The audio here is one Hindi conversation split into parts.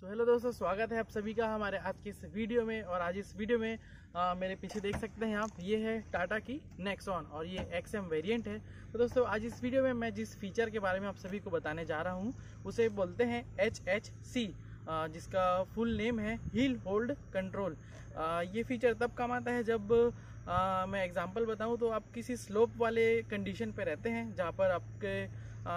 सो हेलो दोस्तों स्वागत है आप सभी का हमारे आज के इस वीडियो में और आज इस वीडियो में आ, मेरे पीछे देख सकते हैं आप ये है टाटा की नेक्सॉन और ये एक्सएम वेरिएंट है तो दोस्तों आज इस वीडियो में मैं जिस फीचर के बारे में आप सभी को बताने जा रहा हूँ उसे बोलते हैं एच एच सी जिसका फुल नेम है हील होल्ड कंट्रोल ये फीचर तब काम आता है जब आ, मैं एग्जाम्पल बताऊँ तो आप किसी स्लोप वाले कंडीशन पर रहते हैं जहाँ पर आपके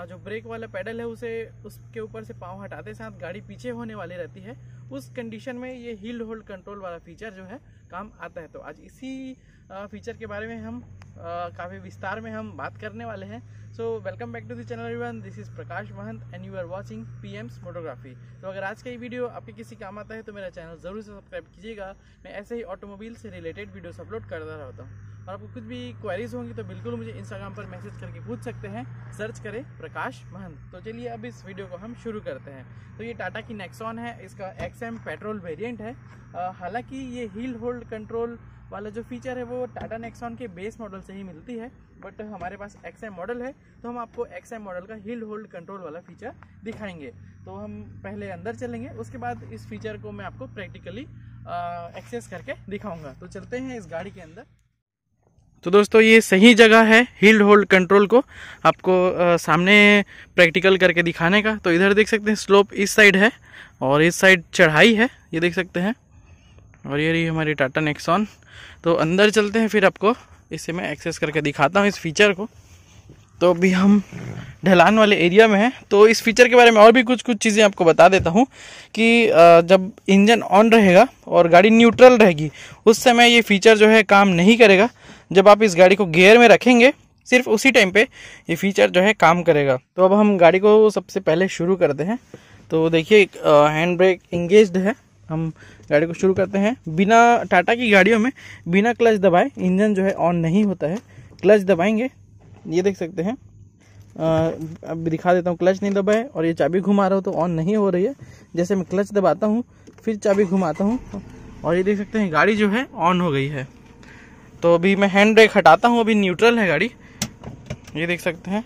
जो ब्रेक वाला पैडल है उसे उसके ऊपर से पाँव हटाते साथ गाड़ी पीछे होने वाली रहती है उस कंडीशन में ये हील होल्ड कंट्रोल वाला फीचर जो है काम आता है तो आज इसी फीचर के बारे में हम काफ़ी विस्तार में हम बात करने वाले हैं so welcome back to the channel everyone this is Prakash Mahant and you are watching PM's motography तो अगर आज का ये वीडियो आपके किसी काम आता है तो मेरा चैनल ज़रूर से सब्सक्राइब कीजिएगा मैं ऐसे ही ऑटोमोबाइल से रिलेटेड वीडियोस अपलोड करता रहता हूँ और आपको कुछ भी क्वेरीज होंगी तो बिल्कुल मुझे इंस्टाग्राम पर मैसेज करके पूछ सकते हैं सर्च करें प्रकाश महंत तो चलिए अब इस वीडियो को हम शुरू करते हैं तो ये टाटा की नेक्सॉन है इसका एक्सएम पेट्रोल वेरिएंट है हालांकि ये हील होल्ड कंट्रोल वाला जो फीचर है वो टाटा नेक्सॉन के बेस मॉडल से ही मिलती है बट हमारे पास एक्सएम मॉडल है तो हम आपको एक्सएम मॉडल का हील होल्ड कंट्रोल वाला फीचर दिखाएंगे तो हम पहले अंदर चलेंगे उसके बाद इस फीचर को मैं आपको प्रैक्टिकली एक्सेस करके दिखाऊंगा तो चलते हैं इस गाड़ी के अंदर तो दोस्तों ये सही जगह है हील्ड होल्ड कंट्रोल को आपको आ, सामने प्रैक्टिकल करके दिखाने का तो इधर देख सकते हैं स्लोप इस साइड है और इस साइड चढ़ाई है ये देख सकते हैं और ये रही हमारी टाटा नेक्सॉन तो अंदर चलते हैं फिर आपको इसे मैं एक्सेस करके दिखाता हूँ इस फीचर को तो अभी हम ढलान वाले एरिया में हैं तो इस फीचर के बारे में और भी कुछ कुछ चीज़ें आपको बता देता हूँ कि जब इंजन ऑन रहेगा और गाड़ी न्यूट्रल रहेगी उस समय ये फीचर जो है काम नहीं करेगा जब आप इस गाड़ी को गेयर में रखेंगे सिर्फ उसी टाइम पे ये फीचर जो है काम करेगा तो अब हम गाड़ी को सबसे पहले शुरू करते हैं तो देखिए हैंड ब्रेक इंगेज है हम गाड़ी को शुरू करते हैं बिना टाटा की गाड़ियों में बिना क्लच दबाए इंजन जो है ऑन नहीं होता है क्लच दबाएंगे ये देख सकते हैं अब दिखा देता हूँ क्लच नहीं दबाए और ये चाबी घुमा रहा हो तो ऑन नहीं हो रही है जैसे मैं क्लच दबाता हूँ फिर चाबी घुमाता हूँ और ये देख सकते हैं गाड़ी जो है ऑन हो गई है तो अभी मैं हैंड ब्रेक हटाता हूँ अभी न्यूट्रल है गाड़ी ये देख सकते हैं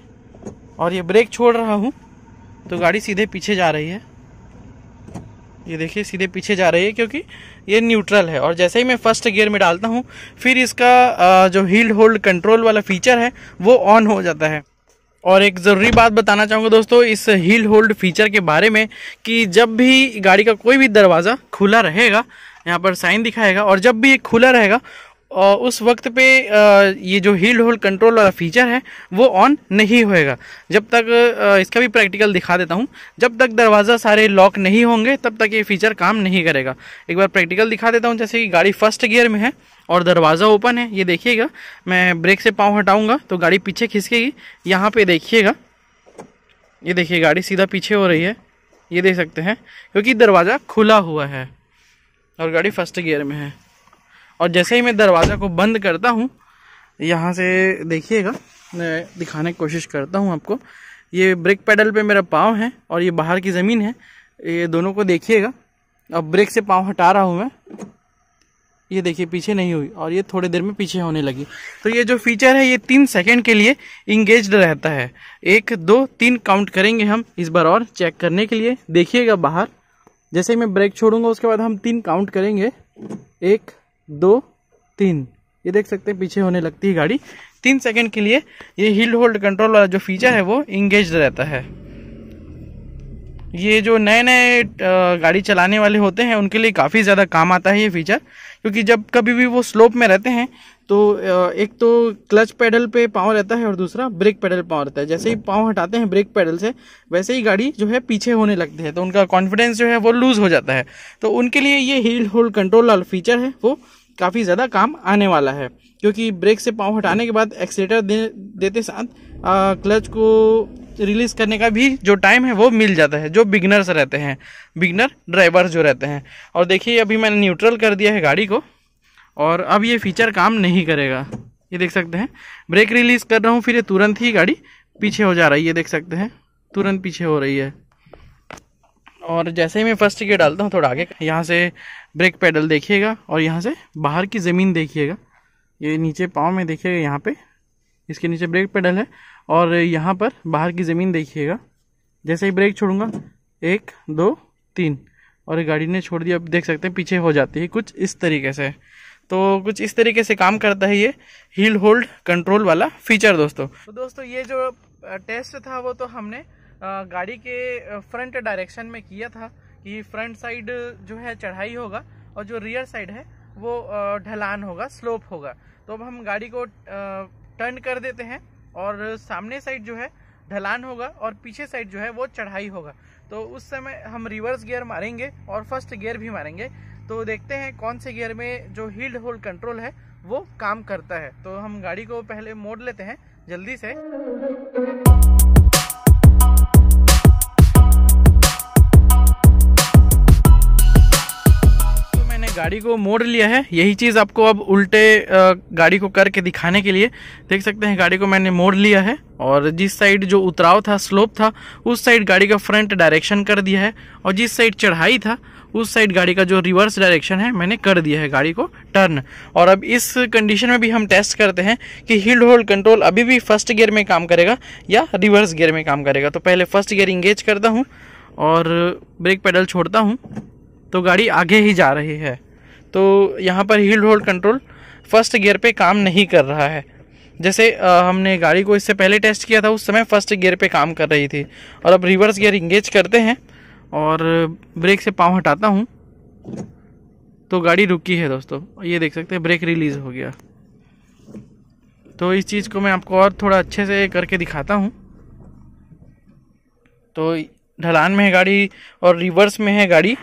और ये ब्रेक छोड़ रहा हूँ तो गाड़ी सीधे पीछे जा रही है ये देखिए सीधे पीछे जा रही है क्योंकि ये न्यूट्रल है और जैसे ही मैं फर्स्ट गियर में डालता हूँ फिर इसका जो हील्ड होल्ड कंट्रोल वाला फीचर है वो ऑन हो जाता है और एक ज़रूरी बात बताना चाहूँगा दोस्तों इस हील होल्ड फीचर के बारे में कि जब भी गाड़ी का कोई भी दरवाज़ा खुला रहेगा यहाँ पर साइन दिखाएगा और जब भी ये खुला रहेगा उस वक्त पे ये जो हील्ड होल्ड कंट्रोल वाला फीचर है वो ऑन नहीं होएगा जब तक इसका भी प्रैक्टिकल दिखा देता हूँ जब तक दरवाज़ा सारे लॉक नहीं होंगे तब तक ये फीचर काम नहीं करेगा एक बार प्रैक्टिकल दिखा देता हूँ जैसे कि गाड़ी फर्स्ट गियर में है और दरवाज़ा ओपन है ये देखिएगा मैं ब्रेक से पाँव हटाऊँगा तो गाड़ी पीछे खिसकेगी यहाँ पर देखिएगा ये देखिए गाड़ी सीधा पीछे हो रही है ये देख सकते हैं क्योंकि दरवाज़ा खुला हुआ है और गाड़ी फर्स्ट गियर में है और जैसे ही मैं दरवाज़ा को बंद करता हूँ यहाँ से देखिएगा मैं दिखाने की कोशिश करता हूँ आपको ये ब्रेक पैडल पे मेरा पाँव है और ये बाहर की ज़मीन है ये दोनों को देखिएगा अब ब्रेक से पाँव हटा रहा हूँ मैं ये देखिए पीछे नहीं हुई और ये थोड़ी देर में पीछे होने लगी तो ये जो फीचर है ये तीन सेकंड के लिए इंगेज रहता है एक दो तीन काउंट करेंगे हम इस बार और चेक करने के लिए देखिएगा बाहर जैसे ही मैं ब्रेक छोड़ूंगा उसके बाद हम तीन काउंट करेंगे एक दो तीन ये देख सकते हैं पीछे होने लगती है गाड़ी तीन सेकंड के लिए ये हिल होल्ड कंट्रोल वाला जो फीचर है वो इंगेज रहता है ये जो नए नए गाड़ी चलाने वाले होते हैं उनके लिए काफ़ी ज़्यादा काम आता है ये फीचर क्योंकि जब कभी भी वो स्लोप में रहते हैं तो एक तो क्लच पैडल पे पाँव रहता है और दूसरा ब्रेक पैडल पाँव रहता है जैसे ही पाँव हटाते हैं ब्रेक पैडल से वैसे ही गाड़ी जो है पीछे होने लगती है तो उनका कॉन्फिडेंस जो है वो लूज़ हो जाता है तो उनके लिए ये हील होल्ड कंट्रोल वाला फीचर है वो काफ़ी ज़्यादा काम आने वाला है क्योंकि ब्रेक से पाँव हटाने के बाद एक्सीटर दे, देते साथ आ, क्लच को रिलीज करने का भी जो टाइम है वो मिल जाता है जो बिगनर्स रहते हैं बिगनर ड्राइवर जो रहते हैं और देखिए अभी मैंने न्यूट्रल कर दिया है गाड़ी को और अब ये फीचर काम नहीं करेगा ये देख सकते हैं ब्रेक रिलीज कर रहा हूँ फिर ये तुरंत ही गाड़ी पीछे हो जा रही है ये देख सकते हैं तुरंत पीछे हो रही है और जैसे ही मैं फर्स्ट गियर डालता हूँ थोड़ा आगे यहाँ से ब्रेक पैडल देखिएगा और यहाँ से बाहर की ज़मीन देखिएगा ये नीचे पाँव में देखिएगा यहाँ पे इसके नीचे ब्रेक पैडल है और यहाँ पर बाहर की ज़मीन देखिएगा जैसे ही ब्रेक छोड़ूंगा एक दो तीन और गाड़ी ने छोड़ दिया अब देख सकते हैं पीछे हो जाती है कुछ इस तरीके से तो कुछ इस तरीके से काम करता है ये हील होल्ड कंट्रोल वाला फीचर दोस्तों तो दोस्तों ये जो टेस्ट था वो तो हमने गाड़ी के फ्रंट डायरेक्शन में किया था कि फ्रंट साइड जो है चढ़ाई होगा और जो रियर साइड है वो ढलान होगा स्लोप होगा तो अब हम गाड़ी को टर्न कर देते हैं और सामने साइड जो है ढलान होगा और पीछे साइड जो है वो चढ़ाई होगा तो उस समय हम रिवर्स गियर मारेंगे और फर्स्ट गियर भी मारेंगे तो देखते हैं कौन से गियर में जो हील्ड होल्ड कंट्रोल है वो काम करता है तो हम गाड़ी को पहले मोड़ लेते हैं जल्दी से गाड़ी को मोड़ लिया है यही चीज़ आपको अब उल्टे गाड़ी को करके दिखाने के लिए देख सकते हैं गाड़ी को मैंने मोड़ लिया है और जिस साइड जो उतराव था स्लोप था उस साइड गाड़ी का फ्रंट डायरेक्शन कर दिया है और जिस साइड चढ़ाई था उस साइड गाड़ी का जो रिवर्स डायरेक्शन है मैंने कर दिया है गाड़ी को टर्न और अब इस कंडीशन में भी हम टेस्ट करते हैं कि हिल्ड होल्ड कंट्रोल अभी भी फर्स्ट गियर में काम करेगा या रिवर्स गियर में काम करेगा तो पहले फर्स्ट गियर इंगेज करता हूँ और ब्रेक पैडल छोड़ता हूँ तो गाड़ी आगे ही जा रही है तो यहाँ पर hill hold control first gear पे काम नहीं कर रहा है जैसे आ, हमने गाड़ी को इससे पहले टेस्ट किया था उस समय फर्स्ट गियर पे काम कर रही थी और अब रिवर्स गियर इंगेज करते हैं और ब्रेक से पाँव हटाता हूँ तो गाड़ी रुकी है दोस्तों ये देख सकते हैं ब्रेक रिलीज़ हो गया तो इस चीज़ को मैं आपको और थोड़ा अच्छे से करके दिखाता हूँ तो ढलान में है गाड़ी और रिवर्स में है गाड़ी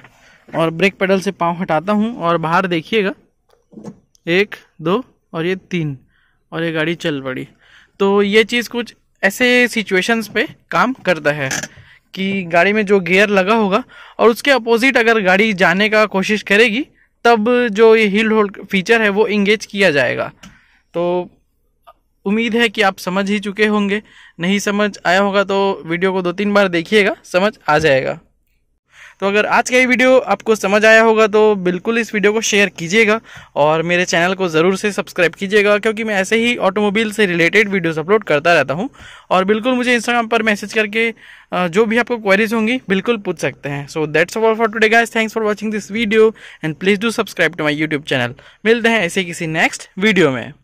और ब्रेक पेडल से पाँव हटाता हूँ और बाहर देखिएगा एक दो और ये तीन और ये गाड़ी चल पड़ी तो ये चीज़ कुछ ऐसे सिचुएशंस पे काम करता है कि गाड़ी में जो गियर लगा होगा और उसके अपोजिट अगर गाड़ी जाने का कोशिश करेगी तब जो ये हिल होल्ड फीचर है वो इंगेज किया जाएगा तो उम्मीद है कि आप समझ ही चुके होंगे नहीं समझ आया होगा तो वीडियो को दो तीन बार देखिएगा समझ आ जाएगा तो अगर आज का ये वीडियो आपको समझ आया होगा तो बिल्कुल इस वीडियो को शेयर कीजिएगा और मेरे चैनल को ज़रूर से सब्सक्राइब कीजिएगा क्योंकि मैं ऐसे ही ऑटोमोबाइल से रिलेटेड वीडियोस अपलोड करता रहता हूँ और बिल्कुल मुझे इंस्टाग्राम पर मैसेज करके जो भी आपको क्वेरीज होंगी बिल्कुल पूछ सकते हैं so that's all for today guys thanks for watching this video and please do subscribe to my YouTube channel मिलते हैं ऐसे किसी नेक्स्ट वीडियो में